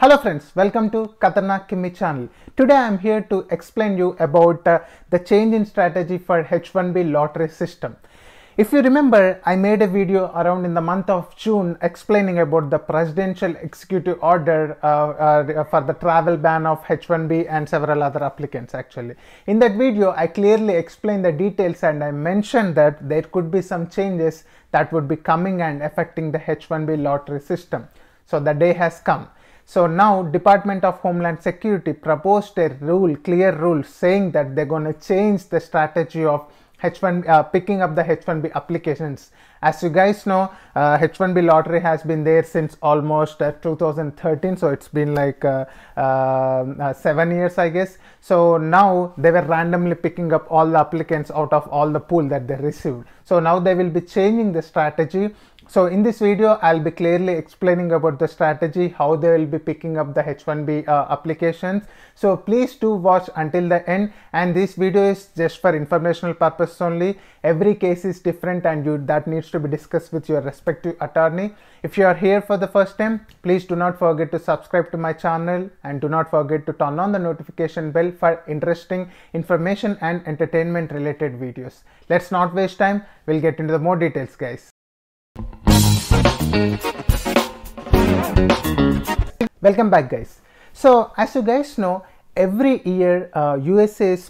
Hello friends, welcome to Katarna Kimmi channel. Today I am here to explain you about uh, the change in strategy for H1B lottery system. If you remember, I made a video around in the month of June explaining about the presidential executive order uh, uh, for the travel ban of H1B and several other applicants actually. In that video, I clearly explained the details and I mentioned that there could be some changes that would be coming and affecting the H1B lottery system. So the day has come. So now Department of Homeland Security proposed a rule, clear rule saying that they're going to change the strategy of H1 uh, picking up the H1B applications. As you guys know, uh, H1B lottery has been there since almost uh, 2013, so it's been like uh, um, uh, seven years, I guess. So now they were randomly picking up all the applicants out of all the pool that they received. So now they will be changing the strategy so in this video, I'll be clearly explaining about the strategy, how they will be picking up the H1B uh, applications. So please do watch until the end. And this video is just for informational purpose only. Every case is different and you, that needs to be discussed with your respective attorney. If you are here for the first time, please do not forget to subscribe to my channel and do not forget to turn on the notification bell for interesting information and entertainment related videos. Let's not waste time. We'll get into the more details guys. Welcome back guys. So as you guys know, every year uh,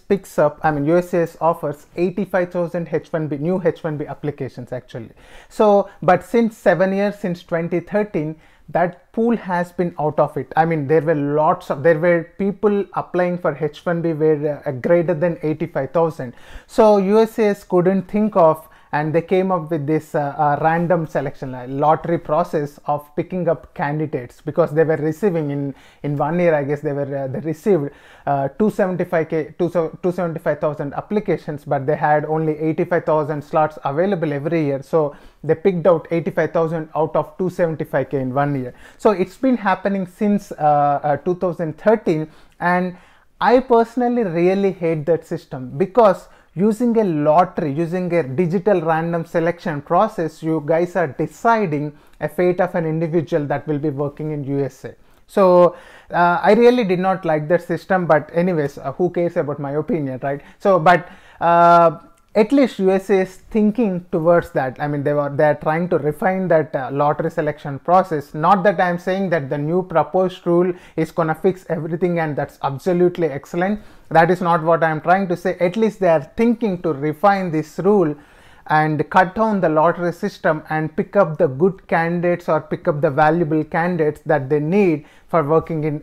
picks up, I mean USAs offers 85,000 H1B, new H1B applications actually. So, but since seven years, since 2013, that pool has been out of it. I mean, there were lots of, there were people applying for H1B were uh, greater than 85,000. So USAs couldn't think of and they came up with this uh, uh, random selection uh, lottery process of picking up candidates because they were receiving in in one year i guess they were uh, they received 275k uh, 275000 applications but they had only 85000 slots available every year so they picked out 85000 out of 275k in one year so it's been happening since uh, 2013 and i personally really hate that system because using a lottery, using a digital random selection process, you guys are deciding a fate of an individual that will be working in USA. So uh, I really did not like that system, but anyways, uh, who cares about my opinion, right? So, but uh, at least USA is thinking towards that. I mean, they were they are trying to refine that uh, lottery selection process. Not that I am saying that the new proposed rule is gonna fix everything and that's absolutely excellent. That is not what I am trying to say. At least they are thinking to refine this rule and cut down the lottery system and pick up the good candidates or pick up the valuable candidates that they need for working in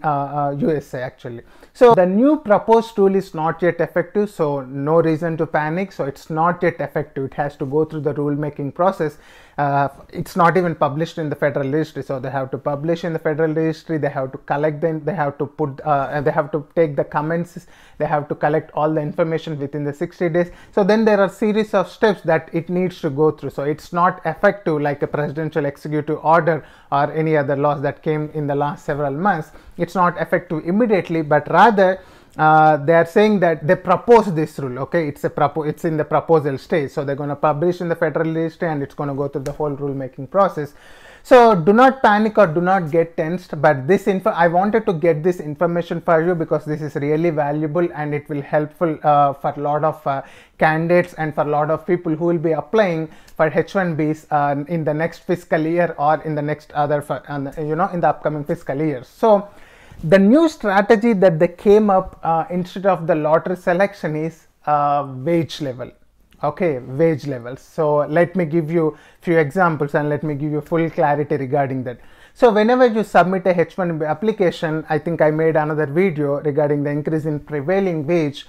USA uh, uh, actually. So the new proposed rule is not yet effective. So no reason to panic. So it's not yet effective. It has to go through the rulemaking process. Uh, it's not even published in the federal registry. So they have to publish in the federal registry. They have to collect them. They have to put, they have to take the comments. They have to collect all the information within the 60 days. So then there are series of steps that it needs to go through. So it's not effective like a presidential executive order or any other laws that came in the last several it's not effective immediately but rather uh, they are saying that they propose this rule okay it's a propo it's in the proposal stage so they're going to publish in the federal list, and it's going to go through the whole rulemaking process so do not panic or do not get tensed, but this info, I wanted to get this information for you because this is really valuable and it will helpful uh, for a lot of uh, candidates and for a lot of people who will be applying for H1Bs uh, um, in the next fiscal year or in the next other, uh, you know, in the upcoming fiscal year. So the new strategy that they came up uh, instead of the lottery selection is uh, wage level okay wage levels so let me give you few examples and let me give you full clarity regarding that so whenever you submit a h1b application i think i made another video regarding the increase in prevailing wage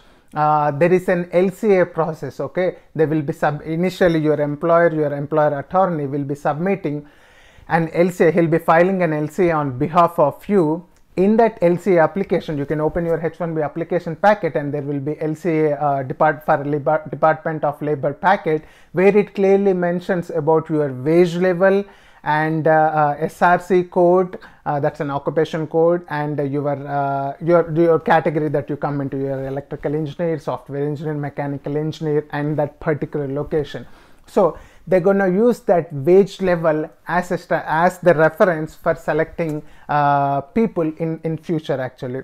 uh, there is an LCA process, okay? there will be sub initially your employer, your employer attorney will be submitting an LCA, he'll be filing an LCA on behalf of you in that LCA application, you can open your H1B application packet and there will be LCA uh, Depart for Labor, Department of Labor packet where it clearly mentions about your wage level and uh, uh, SRC code, uh, that's an occupation code and your, uh, your, your category that you come into, your electrical engineer, software engineer, mechanical engineer and that particular location. So they're going to use that wage level as a, as the reference for selecting uh, people in in future actually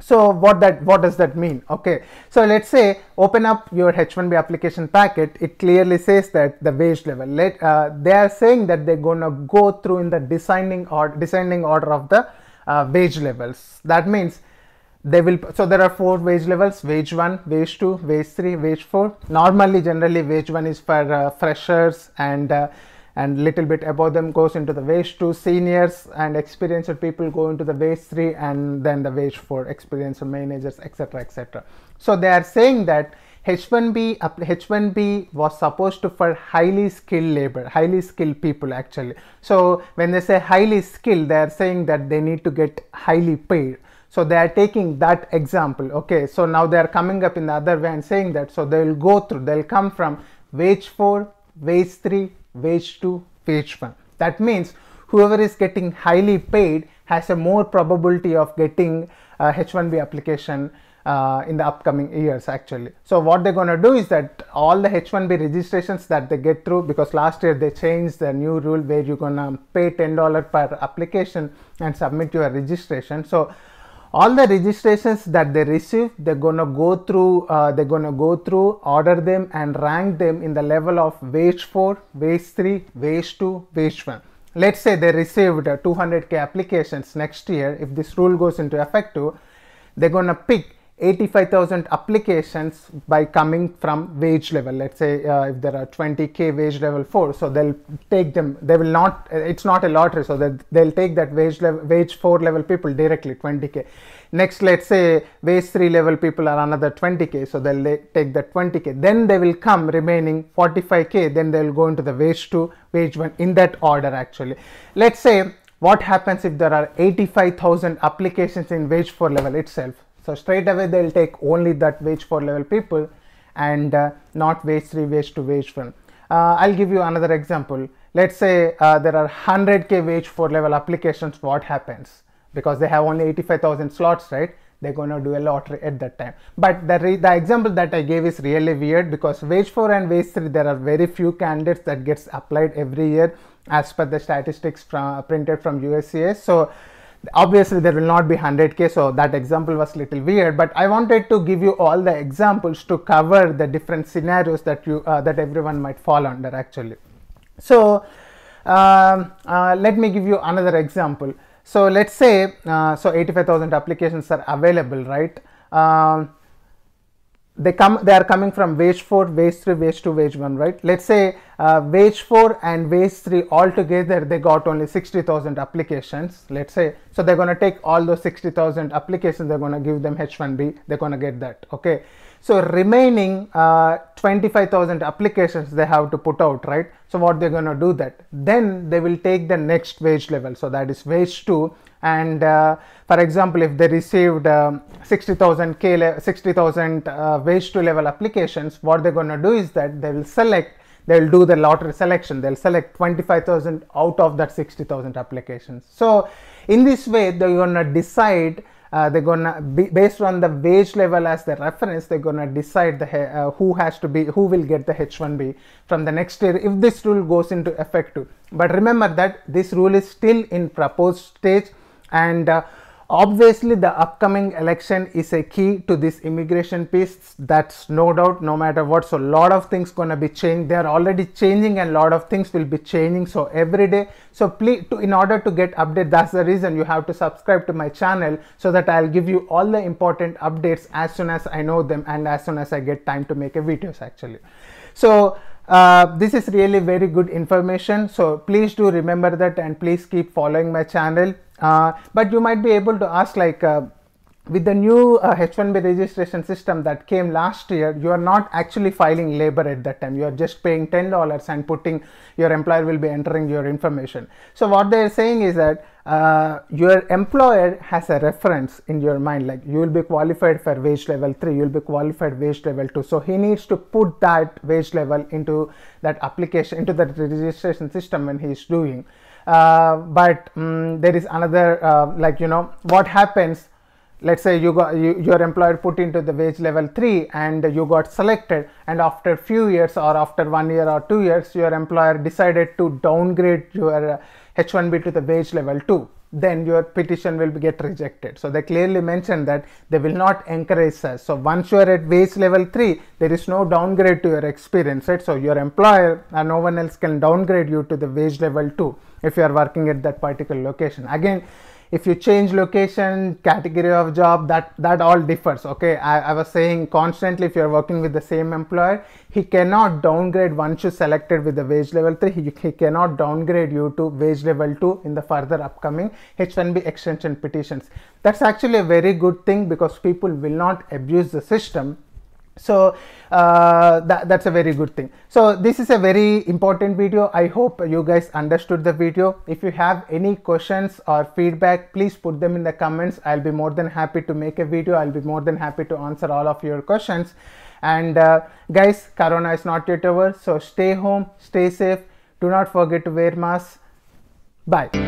so what that what does that mean okay so let's say open up your h1b application packet it clearly says that the wage level let uh, they are saying that they're going to go through in the descending or descending order of the uh, wage levels that means they will so there are four wage levels wage 1 wage 2 wage 3 wage 4 normally generally wage 1 is for uh, freshers and uh, and little bit above them goes into the wage 2 seniors and experienced people go into the wage 3 and then the wage 4 experienced managers etc etc so they are saying that H1B H1B was supposed to for highly skilled labor, highly skilled people actually. So when they say highly skilled, they are saying that they need to get highly paid. So they are taking that example. Okay, so now they are coming up in the other way and saying that. So they will go through, they'll come from wage 4, wage 3, wage 2, wage 1. That means whoever is getting highly paid has a more probability of getting H1B application uh, in the upcoming years actually. So what they're going to do is that all the H1B registrations that they get through because last year they changed the new rule where you're going to pay $10 per application and submit your registration. So all the registrations that they receive they're gonna go through uh, they're gonna go through order them and rank them in the level of wage 4 wage 3 wage 2 wage 1 let's say they received 200k applications next year if this rule goes into effect too, they're gonna pick 85,000 applications by coming from wage level. Let's say uh, if there are 20k wage level 4, so they'll take them. They will not. It's not a lottery, so that they'll take that wage level, wage 4 level people directly 20k. Next, let's say wage 3 level people are another 20k, so they'll take that 20k. Then they will come remaining 45k. Then they'll go into the wage 2, wage 1 in that order actually. Let's say what happens if there are 85,000 applications in wage 4 level itself so straight away they'll take only that wage 4 level people and uh, not wage 3, wage 2, wage 1. Uh, I'll give you another example. Let's say uh, there are 100k wage 4 level applications, what happens? Because they have only 85,000 slots, right? They're going to do a lottery at that time. But the, the example that I gave is really weird because wage 4 and wage 3, there are very few candidates that gets applied every year as per the statistics from, printed from USCS. So obviously there will not be 100k so that example was little weird but i wanted to give you all the examples to cover the different scenarios that you uh, that everyone might fall under actually so um, uh, let me give you another example so let's say uh, so 85000 applications are available right um, they come they are coming from wage 4 wage 3 wage 2 wage 1 right let's say uh, wage 4 and wage 3 altogether they got only 60,000 applications let's say so they're going to take all those 60,000 applications they're going to give them h1b they're going to get that okay so remaining uh, 25,000 applications they have to put out right so what they're going to do that then they will take the next wage level so that is wage 2 and uh, for example if they received um, 60,000 k 60,000 uh, wage 2 level applications what they're going to do is that they will select they'll do the lottery selection. They'll select 25,000 out of that 60,000 applications. So in this way, they're going to decide, uh, they're going to, be, based on the wage level as the reference, they're going to decide the, uh, who has to be, who will get the H1B from the next year if this rule goes into effect too. But remember that this rule is still in proposed stage and uh, Obviously, the upcoming election is a key to this immigration piece. That's no doubt, no matter what. So, a lot of things gonna be changed. They are already changing, and a lot of things will be changing. So, every day. So, please, to, in order to get update, that's the reason you have to subscribe to my channel so that I'll give you all the important updates as soon as I know them and as soon as I get time to make a videos actually. So, uh, this is really very good information. So please do remember that and please keep following my channel. Uh, but you might be able to ask like, uh, with the new uh, H1B registration system that came last year, you are not actually filing labor at that time. You are just paying $10 and putting your employer will be entering your information. So what they are saying is that uh, your employer has a reference in your mind, like you will be qualified for wage level three, you will be qualified wage level two. So he needs to put that wage level into that application, into that registration system when he is doing. Uh, but um, there is another, uh, like, you know, what happens let's say you got you, your employer put into the wage level 3 and you got selected and after few years or after one year or two years your employer decided to downgrade your h1b uh, to the wage level 2 then your petition will get rejected so they clearly mentioned that they will not encourage us so once you are at wage level 3 there is no downgrade to your experience right so your employer and no one else can downgrade you to the wage level 2 if you are working at that particular location again if you change location category of job that that all differs okay I, I was saying constantly if you're working with the same employer he cannot downgrade once you selected with the wage level 3 he, he cannot downgrade you to wage level 2 in the further upcoming h1b extension petitions that's actually a very good thing because people will not abuse the system so uh, that, that's a very good thing so this is a very important video i hope you guys understood the video if you have any questions or feedback please put them in the comments i'll be more than happy to make a video i'll be more than happy to answer all of your questions and uh, guys corona is not yet over so stay home stay safe do not forget to wear masks bye